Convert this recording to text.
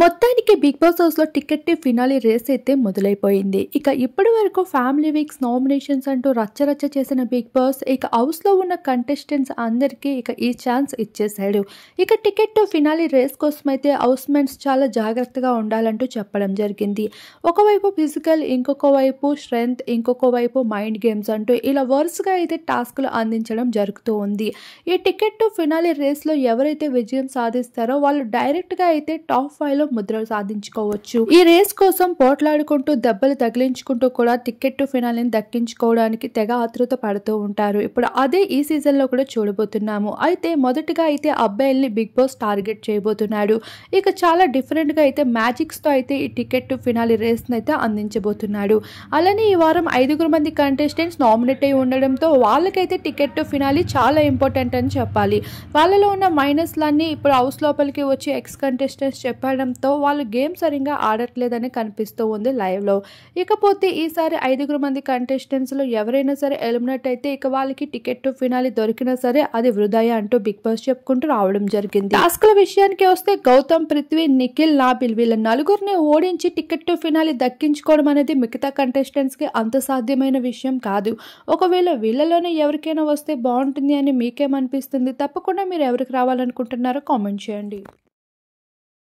మొత్తానికి Bigg Boss హౌస్లో ticket finale race అయితే మొదలైపోయింది ఇక ఇప్పటి వరకు ఫ్యామిలీ వీక్స్ నామినేషన్స్ అంటూ రచ్చరచ్చ చేసిన బిగ్ బాస్ ఇక హౌస్లో ఉన్న కంటెస్టెంట్స్ అందరికీ ఇక ఈ ఛాన్స్ ఇచ్చేశాడు ఇక టికెట్ ఫినాలి రేస్ కోసం అయితే హౌస్ మెన్స్ చాలా జాగ్రత్తగా ఉండాలంటూ చెప్పడం జరిగింది ఒకవైపు ఫిజికల్ ఇంకొక వైపు స్ట్రెంగ్త్ ఇంకొక వైపు మైండ్ గేమ్స్ అంటూ ఇలా వరుసగా అయితే టాస్క్లు అందించడం జరుగుతూ ఉంది ఈ టికెట్ ఫినాలి రేస్లో ఎవరైతే విజయం సాధిస్తారో వాళ్ళు డైరెక్ట్గా అయితే టాప్ ఫైవ్ వరుసలో ముద్రలు సాధించుకోవచ్చు ఈ రేస్ కోసం పోట్లాడుకుంటూ దెబ్బలు తగిలించుకుంటూ కూడా టికెట్ ఫినాల్ని దక్కించుకోవడానికి తెగ ఆతృత పడుతూ ఉంటారు ఇప్పుడు అదే ఈ సీజన్ లో కూడా చూడబోతున్నాము అయితే మొదటగా అయితే అబ్బాయిల్ని బిగ్ బాస్ టార్గెట్ చేయబోతున్నాడు ఇక చాలా డిఫరెంట్ గా అయితే మ్యాజిక్స్ తో అయితే ఈ టికెట్ ఫినాలి రేస్ అయితే అందించబోతున్నాడు అలానే ఈ వారం ఐదుగురు మంది కంటెస్టెంట్స్ నామినేట్ అయి ఉండడంతో వాళ్ళకైతే టికెట్ ఫినాలి చాలా ఇంపార్టెంట్ అని చెప్పాలి వాళ్ళలో ఉన్న మైనస్లన్నీ ఇప్పుడు హౌస్ లోపలికి వచ్చి ఎక్స్ కంటెస్టెంట్స్ చెప్పాడు ఉండడంతో వాళ్ళు గేమ్ సరిగా ఆడట్లేదని కనిపిస్తూ ఉంది లైవ్లో ఇకపోతే ఈసారి ఐదుగురు మంది కంటెస్టెంట్స్లో ఎవరైనా సరే ఎలిమినేట్ అయితే ఇక వాళ్ళకి టికెట్ ఫినాలి దొరికినా సరే అది వృధాయ అంటూ బిగ్ బాస్ చెప్పుకుంటూ రావడం జరిగింది టాస్క్ల విషయానికి వస్తే గౌతమ్ పృథ్వీ నిఖిల్ నాబిల్ వీళ్ళ నలుగురిని ఓడించి టికెట్ టు ఫినాలి దక్కించుకోవడం అనేది మిగతా కంటెస్టెంట్స్కి అంత సాధ్యమైన విషయం కాదు ఒకవేళ వీళ్ళలోనే ఎవరికైనా వస్తే బాగుంటుంది అని మీకేమనిపిస్తుంది తప్పకుండా మీరు ఎవరికి రావాలనుకుంటున్నారో కామెంట్ చేయండి